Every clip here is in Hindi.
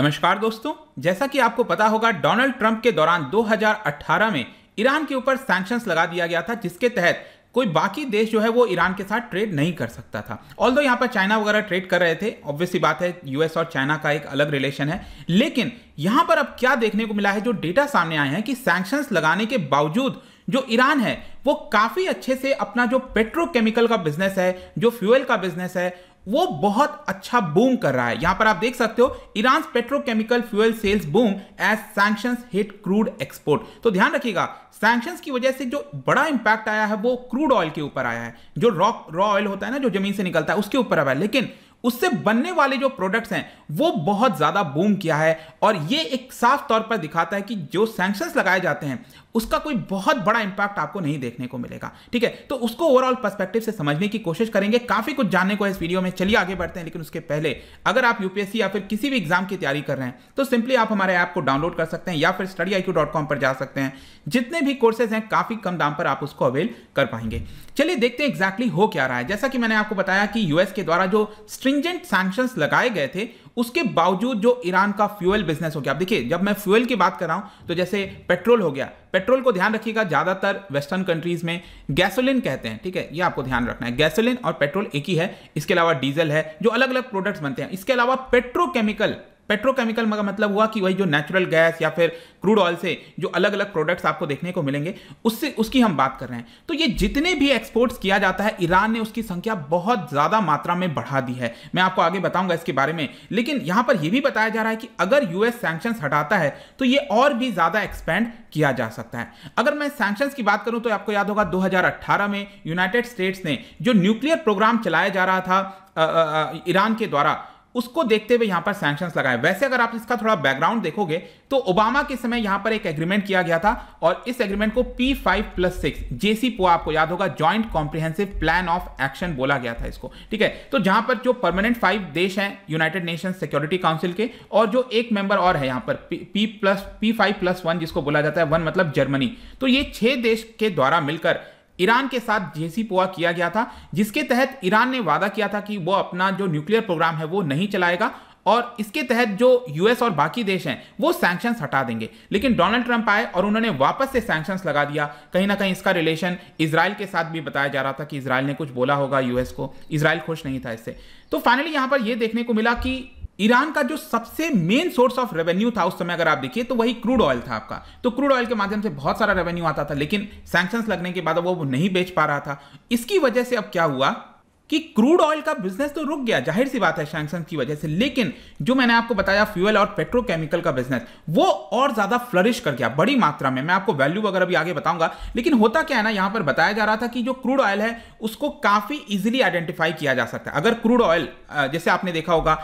नमस्कार दोस्तों जैसा कि आपको पता होगा डोनाल्ड ट्रंप के दौरान 2018 में ईरान के ऊपर सैंक्शंस लगा दिया गया था जिसके तहत कोई बाकी देश जो है वो ईरान के साथ ट्रेड नहीं कर सकता था ऑल दो यहाँ पर चाइना वगैरह ट्रेड कर रहे थे ऑब्वियसली बात है यूएस और चाइना का एक अलग रिलेशन है लेकिन यहाँ पर अब क्या देखने को मिला है जो डेटा सामने आए हैं कि सैंक्शंस लगाने के बावजूद जो ईरान है वो काफ़ी अच्छे से अपना जो पेट्रोकेमिकल का बिजनेस है जो फ्यूल का बिजनेस है वो बहुत अच्छा बूम कर रहा है यहां पर आप देख सकते हो Iran petrochemical fuel sales boom as sanction hit crude export तो ध्यान रखिएगा सैक्शन की वजह से जो बड़ा इंपैक्ट आया है वो क्रूड ऑयल के ऊपर आया है जो रॉक रॉ ऑयल होता है ना जो जमीन से निकलता है उसके ऊपर आया है लेकिन उससे बनने वाले जो प्रोडक्ट्स हैं वो बहुत ज़्यादा बूम किया है और ये एक साफ तौर पर दिखाता है कि जो सैंक्शन लगाए जाते हैं उसका कोई बहुत बड़ा इंपैक्ट आपको नहीं देखने को मिलेगा ठीक है तो उसको ओवरऑल पर्सपेक्टिव से समझने की कोशिश करेंगे काफ़ी कुछ जानने को है इस वीडियो में चलिए आगे बढ़ते हैं लेकिन उसके पहले अगर आप यूपीएससी या फिर किसी भी एग्जाम की तैयारी कर रहे हैं तो सिंपली आप हमारे ऐप को डाउनलोड कर सकते हैं या फिर स्टडी पर जा सकते हैं जितने भी कोर्सेज हैं काफ़ी कम दाम पर आप उसको अवेल कर पाएंगे चलिए देखते हैं एग्जैक्टली हो क्या रहा है जैसा कि मैंने आपको बताया कि यूएस के द्वारा जो स्ट्रिंग स्ट्रिंजेंट सैंक्शन लगाए गए थे उसके बावजूद जो ईरान का फ्यूल बिजनेस हो गया देखिए जब मैं फ्यूल की बात कर रहा हूं तो जैसे पेट्रोल हो गया पेट्रोल को ध्यान रखिएगा ज़्यादातर वेस्टर्न कंट्रीज़ में गैसोलिन कहते हैं ठीक है ये आपको ध्यान रखना है गैसोलिन और पेट्रोल एक ही है इसके अलावा डीजल है जो अलग अलग प्रोडक्ट्स बनते हैं इसके अलावा पेट्रोकेमिकल पेट्रोकेमिकल का मतलब हुआ कि वही जो नेचुरल गैस या फिर क्रूड ऑयल से जो अलग अलग प्रोडक्ट्स आपको देखने को मिलेंगे उससे उसकी हम बात कर रहे हैं तो ये जितने भी एक्सपोर्ट्स किया जाता है ईरान ने उसकी संख्या बहुत ज़्यादा मात्रा में बढ़ा दी है मैं आपको आगे बताऊंगा इसके बारे में लेकिन यहाँ पर यह भी बताया जा रहा है कि अगर यूएस सैंक्शंस हटाता है तो ये और भी ज़्यादा एक्सपेंड किया जा सकता है अगर मैं सैंक्शंस की बात करूं तो आपको याद होगा दो में यूनाइटेड स्टेट्स ने जो न्यूक्लियर प्रोग्राम चलाया जा रहा था ईरान के द्वारा उसको देखते हुए यहां पर सैंक्शन लगाए वैसे अगर आप इसका थोड़ा बैकग्राउंड देखोगे तो ओबामा के समय यहां पर एक एग्रीमेंट किया गया था और इस एग्रीमेंट को P five plus six JCPOA आपको याद होगा joint comprehensive plan of action बोला गया था इसको ठीक है तो जहां पर जो परमानेंट फाइव देश है यूनाइटेड नेशन सिक्योरिटी काउंसिल के और जो एक मेंबर और है यहां पर P plus P five plus one जिसको बोला जाता है वन मतलब जर्मनी तो ये छह देश के द्वारा मिलकर ईरान के साथ जेसी पोआ किया गया था जिसके तहत ईरान ने वादा किया था कि वो अपना जो न्यूक्लियर प्रोग्राम है वो नहीं चलाएगा और इसके तहत जो यूएस और बाकी देश हैं वो सैंक्शंस हटा देंगे लेकिन डोनाल्ड ट्रंप आए और उन्होंने वापस से सैंक्शंस लगा दिया कहीं ना कहीं इसका रिलेशन इसराइल के साथ भी बताया जा रहा था कि इसराइल ने कुछ बोला होगा यूएस को इसराइल खुश नहीं था इससे तो फाइनली यहां पर यह देखने को मिला कि ईरान का जो सबसे मेन सोर्स ऑफ रेवेन्यू था उस समय अगर आप देखिए तो वही क्रूड ऑयल था आपका तो क्रूड ऑयल के माध्यम से बहुत सारा रेवेन्यू आता था लेकिन सैंक्शंस लगने के बाद वो नहीं बेच पा रहा था इसकी वजह से अब क्या हुआ कि क्रूड ऑयल का बिजनेस तो रुक गया जाहिर सी बात है सैंक्शन की वजह से लेकिन जो मैंने आपको बताया फ्यूल और पेट्रोकेमिकल का बिजनेस वो और ज्यादा फ्लरिश कर गया बड़ी मात्रा में मैं आपको वैल्यू वगैरह भी आगे बताऊंगा लेकिन होता क्या है ना यहां पर बताया जा रहा था कि जो क्रूड ऑयल है उसको काफी इजिली आइडेंटिफाई किया जा सकता है अगर क्रूड ऑयल जैसे आपने देखा होगा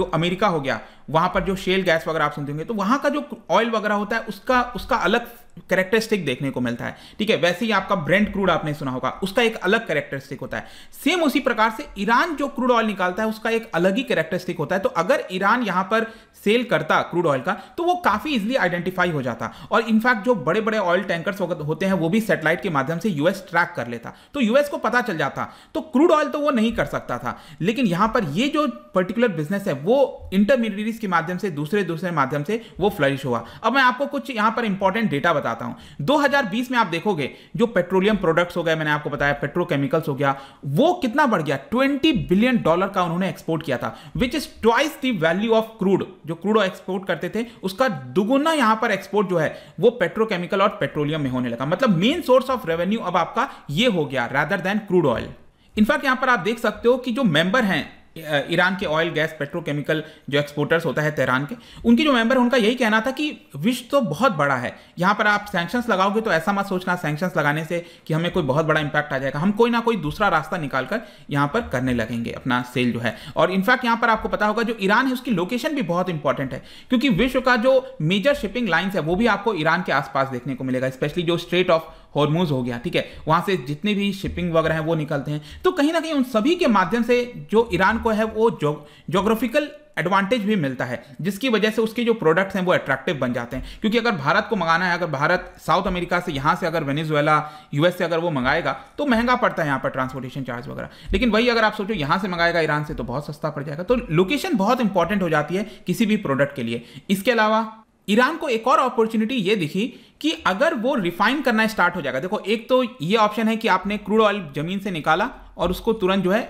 जो अमेरिका हो गया वहां पर जो शेल गैस वगैरह आप सुनते होंगे तो वहां का जो ऑयल वगैरह होता है उसका उसका अलग कैरेक्टरिस्टिक देखने को मिलता है ठीक है वैसे ही आपका ब्रेंड क्रूड आपने सुना होगा उसका एक अलग करेक्टरिस्टिक होता है सेम उसी प्रकार से ईरान जो क्रूड ऑयल निकालता है उसका एक अलग ही कैरेक्टरिस्टिक होता है तो अगर ईरान यहां पर सेल करता क्रूड ऑयल का तो वो काफ़ी इजिली आइडेंटिफाई हो जाता और इनफैक्ट जो बड़े बड़े ऑयल टैंकर्स होते हैं वो भी सेटेलाइट के माध्यम से यूएस ट्रैक कर लेता तो यूएस को पता चल जाता तो क्रूड ऑयल तो वो नहीं कर सकता था लेकिन यहां पर ये जो पर्टिकुलर बिजनेस है वो इंटरमीडिएट इंक्रीज के माध्यम से दूसरे दूसरे माध्यम से वो फ्लरिश हुआ अब मैं आपको कुछ यहां पर इंपॉर्टेंट डेटा बताता हूं 2020 में आप देखोगे जो पेट्रोलियम प्रोडक्ट्स हो गए मैंने आपको बताया पेट्रोकेमिकल्स हो गया वो कितना बढ़ गया 20 बिलियन डॉलर का उन्होंने एक्सपोर्ट किया था which is twice the value of crude जो क्रूड एक्सपोर्ट करते थे उसका दुगुना यहां पर एक्सपोर्ट जो है वो पेट्रोकेमिकल और पेट्रोलियम में होने लगा मतलब मेन सोर्स ऑफ रेवेन्यू अब आपका ये हो गया rather than crude oil in fact यहां पर आप देख सकते हो कि जो मेंबर हैं ईरान के ऑयल गैस पेट्रोकेमिकल जो एक्सपोर्टर्स होता है तेहरान के उनकी जो मेंबर उनका यही कहना था कि विश्व तो बहुत बड़ा है यहाँ पर आप सैंक्शंस लगाओगे तो ऐसा मत सोचना सैंक्शंस लगाने से कि हमें कोई बहुत बड़ा इंपैक्ट आ जाएगा हम कोई ना कोई दूसरा रास्ता निकाल कर यहाँ पर करने लगेंगे अपना सेल जो है और इनफैक्ट यहाँ पर आपको पता होगा जो ईरान है उसकी लोकेशन भी बहुत इंपॉर्टेंट है क्योंकि विश्व का जो मेजर शिपिंग लाइन्स है वो भी आपको ईरान के आसपास देखने को मिलेगा स्पेशली जो स्ट्रेट ऑफ हॉर्मोज हो गया ठीक है वहाँ से जितने भी शिपिंग वगैरह हैं वो निकलते हैं तो कहीं ना कहीं उन सभी के माध्यम से जो ईरान को है वो जोग्राफिकल एडवांटेज भी मिलता है जिसकी वजह से उसके जो प्रोडक्ट्स हैं वो अट्रैक्टिव बन जाते हैं क्योंकि अगर भारत को मंगाना है अगर भारत साउथ अमेरिका से यहाँ से अगर वेनेजुएला यूएस से अगर वो मंगाएगा तो महंगा पड़ता है यहाँ पर ट्रांसपोर्टेशन चार्ज वगैरह लेकिन वही अगर आप सोचो यहाँ से मंगाएगा ईरान से तो बहुत सस्ता पड़ जाएगा तो लोकेशन बहुत इंपॉर्टेंट हो जाती है किसी भी प्रोडक्ट के लिए इसके अलावा ईरान को एक और अपॉर्चुनिटी ये दिखी कि अगर वो रिफाइन करना स्टार्ट हो जाएगा देखो एक तो ये ऑप्शन है कि आपने क्रूड ऑयल जमीन से निकाला और उसको तुरंत जो है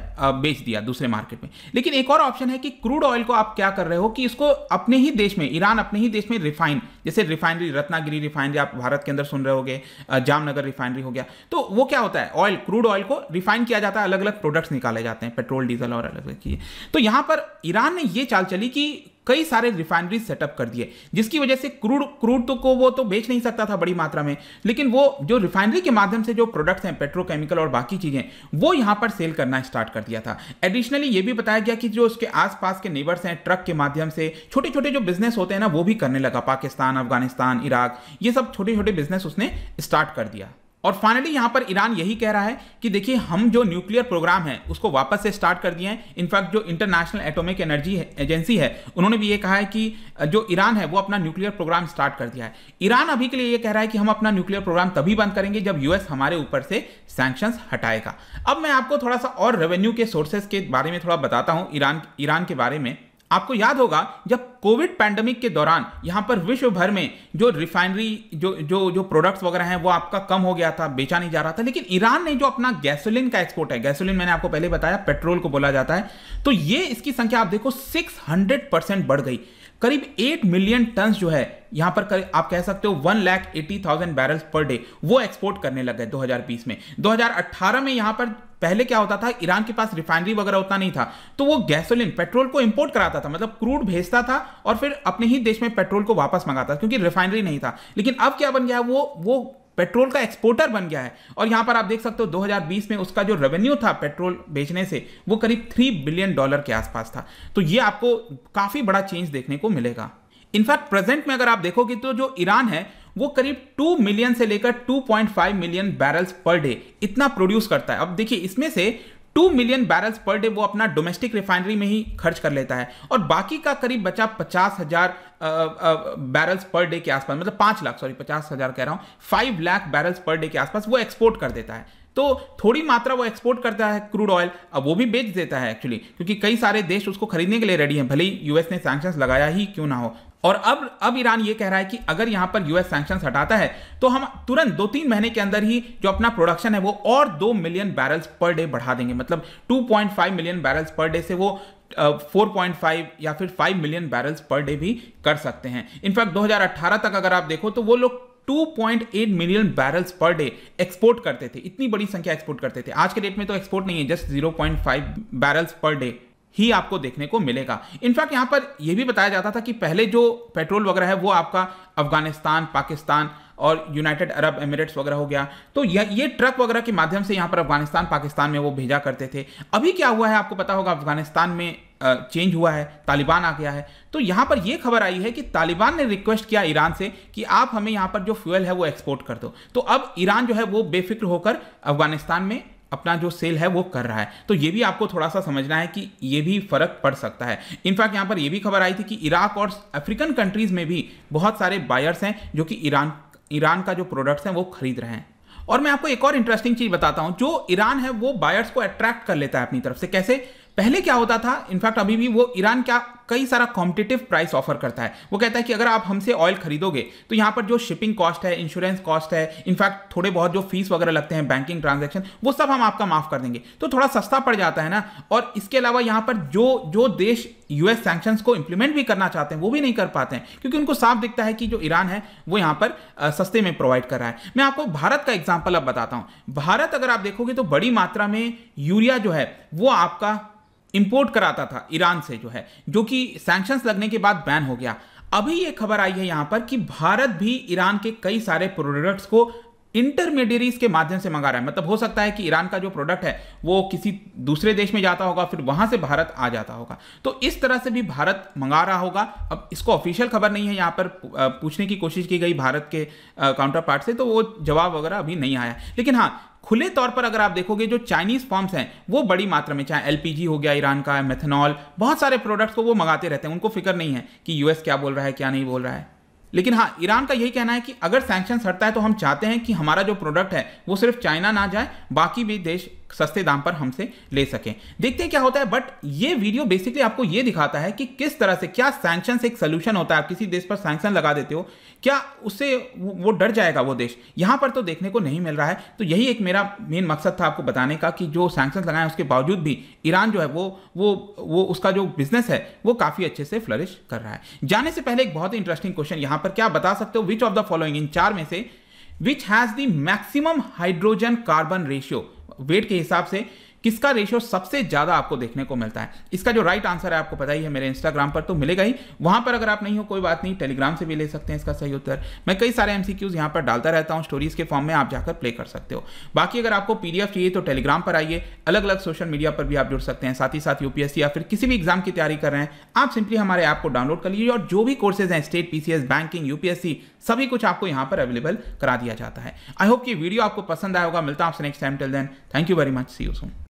बेच दिया दूसरे मार्केट में लेकिन एक और ऑप्शन है कि क्रूड ऑयल को आप क्या कर रहे हो कि इसको अपने ही देश में ईरान अपने ही देश में रिफाइन जैसे रिफाइनरी रत्नागिरी रिफाइनरी आप भारत के अंदर सुन रहे हो जामनगर रिफाइनरी हो गया तो वो क्या होता है ऑयल क्रूड ऑयल को रिफाइन किया जाता है अलग अलग प्रोडक्ट्स निकाले जाते हैं पेट्रोल डीजल और अलग अलग चीज़ें तो यहाँ पर ईरान ने ये चाल चली कि कई सारे रिफाइनरी सेटअप कर दिए जिसकी वजह से क्रूड क्रूड तो को वो तो बेच नहीं सकता था बड़ी मात्रा में लेकिन वो जो रिफाइनरी के माध्यम से जो प्रोडक्ट्स हैं पेट्रोकेमिकल और बाकी चीज़ें वो यहाँ पर सेल करना स्टार्ट कर दिया था एडिशनली ये भी बताया गया कि जो उसके आसपास के नेबर्स हैं ट्रक के माध्यम से छोटे छोटे जो बिजनेस होते हैं ना वो भी करने लगा पाकिस्तान अफगानिस्तान इराक ये सब छोटे छोटे बिजनेस उसने स्टार्ट कर दिया और फाइनली यहां पर ईरान यही कह रहा है कि देखिए हम जो न्यूक्लियर प्रोग्राम है उसको वापस से स्टार्ट कर दिए हैं इनफैक्ट जो इंटरनेशनल एटॉमिक एनर्जी एजेंसी है उन्होंने भी ये कहा है कि जो ईरान है वो अपना न्यूक्लियर प्रोग्राम स्टार्ट कर दिया है ईरान अभी के लिए ये कह रहा है कि हम अपना न्यूक्लियर प्रोग्राम तभी बंद करेंगे जब यूएस हमारे ऊपर से सैंक्शंस हटाएगा अब मैं आपको थोड़ा सा और रेवेन्यू के सोर्सेज के बारे में थोड़ा बताता हूँ ईरान ईरान के बारे में आपको याद होगा जब कोविड पैंडेमिक के दौरान यहाँ पर विश्व भर में जो रिफाइनरी जो जो जो प्रोडक्ट्स वगैरह हैं वो आपका कम हो गया था बेचा नहीं जा रहा था लेकिन ईरान ने जो अपना गैसोलिन का एक्सपोर्ट है गैसोलिन मैंने आपको पहले बताया पेट्रोल को बोला जाता है तो ये इसकी संख्या आप देखो सिक्स परसेंट बढ़ गई करीब एट मिलियन टन जो है यहां पर आप कह सकते हो one lakh eighty thousand barrel per day वो एक्सपोर्ट करने लग गए 2020 में 2018 में यहां पर पहले क्या होता था ईरान के पास रिफाइनरी वगैरह होता नहीं था तो वो गैसोलीन पेट्रोल को इंपोर्ट कराता था मतलब क्रूड भेजता था और फिर अपने ही देश में पेट्रोल को वापस मंगाता था क्योंकि रिफाइनरी नहीं था लेकिन अब क्या बन गया वो वो पेट्रोल का एक्सपोर्टर बन गया है और यहां पर आप देख सकते हो 2020 में उसका जो रेवेन्यू था पेट्रोल बेचने से वो करीब थ्री बिलियन डॉलर के आसपास था तो ये आपको काफी बड़ा चेंज देखने को मिलेगा इनफैक्ट प्रेजेंट में अगर आप देखोगे तो जो ईरान है वो करीब 2 मिलियन से लेकर 2.5 मिलियन बैरल्स पर डे इतना प्रोड्यूस करता है अब देखिए इसमें से two million barrels per day वो अपना डोमेस्टिक रिफाइनरी में ही खर्च कर लेता है और बाकी का करीब बचा पचास हजार बैरल्स पर डे के आसपास मतलब पांच लाख सॉरी पचास हजार कह रहा हूँ five lakh barrels per day के आसपास वो एक्सपोर्ट कर देता है तो थोड़ी मात्रा वो एक्सपोर्ट करता है क्रूड ऑयल अब वो भी बेच देता है एक्चुअली क्योंकि कई सारे देश उसको खरीदने के लिए रेडी हैं भले ही यूएस ने सैंक्शंस लगाया ही क्यों ना हो और अब अब ईरान ये कह रहा है कि अगर यहाँ पर यूएस सैंक्शन हटाता है तो हम तुरंत दो तीन महीने के अंदर ही जो अपना प्रोडक्शन है वो और दो मिलियन बैरल्स पर डे बढ़ा देंगे मतलब 2.5 मिलियन बैरल्स पर डे से वो 4.5 या फिर 5 मिलियन बैरल्स पर डे भी कर सकते हैं इनफैक्ट 2018 तक अगर आप देखो तो वो लोग 2.8 million barrels per day export करते थे इतनी बड़ी संख्या एक्सपोर्ट करते थे आज के डेट में तो एक्सपोर्ट नहीं है जस्ट 0.5 बैरल्स पर डे ही आपको देखने को मिलेगा इनफैक्ट यहां पर यह भी बताया जाता था कि पहले जो पेट्रोल वगैरह है वो आपका अफगानिस्तान पाकिस्तान और यूनाइटेड अरब एमिरेट्स वगैरह हो गया तो ये ये ट्रक वगैरह के माध्यम से यहाँ पर अफगानिस्तान पाकिस्तान में वो भेजा करते थे अभी क्या हुआ है आपको पता होगा अफगानिस्तान में चेंज हुआ है तालिबान आ गया है तो यहां पर यह खबर आई है कि तालिबान ने रिक्वेस्ट किया ईरान से कि आप हमें यहां पर जो फ्यूल है वो एक्सपोर्ट कर दो तो अब ईरान जो है वो बेफिक्र होकर अफगानिस्तान में अपना जो सेल है वो कर रहा है तो ये भी आपको थोड़ा सा समझना है कि ये भी फर्क पड़ सकता है इनफैक्ट यहाँ पर यह भी खबर आई थी कि इराक और अफ्रीकन कंट्रीज़ में भी बहुत सारे बायर्स हैं जो कि ईरान ईरान का जो प्रोडक्ट्स हैं वो खरीद रहे हैं और मैं आपको एक और इंटरेस्टिंग चीज़ बताता हूँ जो ईरान है वो बायर्स को अट्रैक्ट कर लेता है अपनी तरफ से कैसे पहले क्या होता था इनफैक्ट अभी भी वो ईरान क्या कई सारा कॉम्पिटिटिव प्राइस ऑफर करता है वो कहता है कि अगर आप हमसे ऑयल खरीदोगे तो यहाँ पर जो शिपिंग कॉस्ट है इंश्योरेंस कॉस्ट है इनफैक्ट थोड़े बहुत जो फीस वगैरह लगते हैं बैंकिंग ट्रांजेक्शन वो सब हम आपका माफ कर देंगे तो थोड़ा सस्ता पड़ जाता है ना और इसके अलावा यहाँ पर जो जो देश यूएस सैंक्शंस को इंप्लीमेंट भी करना चाहते हैं वो भी नहीं कर पाते हैं क्योंकि उनको साफ दिखता है कि जो ईरान है वो यहाँ पर सस्ते में प्रोवाइड कर रहा है मैं आपको भारत का एग्जाम्पल अब बताता हूँ भारत अगर आप देखोगे तो बड़ी मात्रा में यूरिया जो है वो आपका इंपोर्ट कराता था ईरान से जो है जो कि सैंक्शंस लगने के बाद बैन हो गया अभी ये खबर आई है यहां पर कि भारत भी ईरान के कई सारे प्रोडक्ट्स को इंटरमीडियरीज के माध्यम से मंगा रहा है मतलब हो सकता है कि ईरान का जो प्रोडक्ट है वो किसी दूसरे देश में जाता होगा फिर वहां से भारत आ जाता होगा तो इस तरह से भी भारत मंगा रहा होगा अब इसको ऑफिशियल खबर नहीं है यहाँ पर पूछने की कोशिश की गई भारत के काउंटर पार्ट से तो वो जवाब वगैरह अभी नहीं आया लेकिन हाँ खुले तौर पर अगर आप देखोगे जो चाइनीज फॉर्म्स हैं वो बड़ी मात्रा में चाहे एलपीजी हो गया ईरान का मेथनॉल बहुत सारे प्रोडक्ट्स को वो मंगाते रहते हैं उनको फिक्र नहीं है कि यूएस क्या बोल रहा है क्या नहीं बोल रहा है लेकिन हाँ ईरान का यही कहना है कि अगर सैंक्शन हटता है तो हम चाहते हैं कि हमारा जो प्रोडक्ट है वो सिर्फ चाइना ना जाए बाकी भी देश सस्ते दाम पर हमसे ले सकें देखते हैं क्या होता है बट ये वीडियो बेसिकली आपको ये दिखाता है कि किस तरह से क्या सैंक्शन एक सोल्यूशन होता है आप किसी देश पर सैंक्शन लगा देते हो क्या उससे वो डर जाएगा वो देश यहाँ पर तो देखने को नहीं मिल रहा है तो यही एक मेरा मेन मकसद था आपको बताने का कि जो सैंक्शन लगाए उसके बावजूद भी ईरान जो है वो वो वो उसका जो बिजनेस है वो काफ़ी अच्छे से फ्लरिश कर रहा है जाने से पहले एक बहुत ही इंटरेस्टिंग क्वेश्चन यहाँ पर क्या बता सकते हो which of the following in चार में से which has the maximum hydrogen carbon ratio weight के हिसाब से किसका रेशियो सबसे ज्यादा आपको देखने को मिलता है इसका जो राइट आंसर है आपको पता ही है मेरे इंस्टाग्राम पर तो मिलेगा ही वहां पर अगर आप नहीं हो कोई बात नहीं टेलीग्राम से भी ले सकते हैं इसका सही उत्तर मैं कई सारे एमसीक्यूज यहां पर डालता रहता हूं स्टोरीज के फॉर्म में आप जाकर प्ले कर सकते हो बाकी अगर आपको पीडीएफ चाहिए तो टेलीग्राम पर आइए अलग अलग सोशल मीडिया पर भी आप जुड़ सकते हैं साथ ही साथ यूपीएससी या फिर किसी भी एग्जाम की तैयारी कर रहे हैं आप सिंपली हमारे ऐप को डाउनलोड कर लीजिए और जो भी कोर्सेज हैं स्टेट पीसीएस बैंकिंग यूपीएससी सभी कुछ आपको यहां पर अवेलेबल करा दिया जाता है आई होप कि वीडियो आपको पसंद आएगा होगा मिलता है आपसे next time till then thank you very much see you so